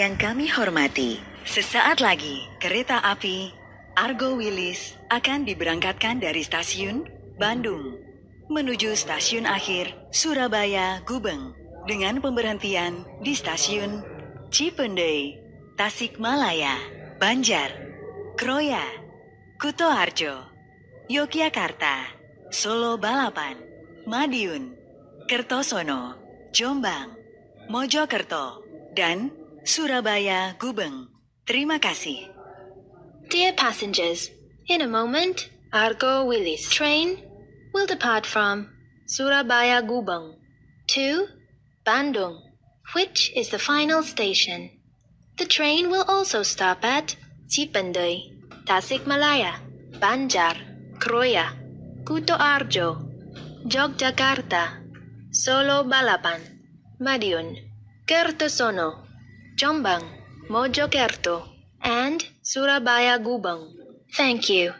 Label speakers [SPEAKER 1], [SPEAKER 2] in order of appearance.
[SPEAKER 1] Yang kami hormati, sesaat lagi kereta api Argo Wilis akan diberangkatkan dari stasiun Bandung menuju stasiun akhir Surabaya Gubeng dengan pemberhentian di stasiun Cipendei, Tasikmalaya, Banjar, Kroya, Kutoarjo, Yogyakarta, Solo Balapan, Madiun, Kertosono, Jombang, Mojokerto, dan Surabaya Gubeng. Terima kasih.
[SPEAKER 2] Dear passengers, in a moment, Argo Willis train
[SPEAKER 3] will depart from Surabaya Gubeng to Bandung, which is the final station. The train will also stop at Cipendei, Tasikmalaya, Banjar, Kroya, Kuto Arjo, Yogyakarta, Solo Balapan, Madiun, Kertosono, Jombang, Mojokerto, and Surabaya
[SPEAKER 4] Gubang. Thank you.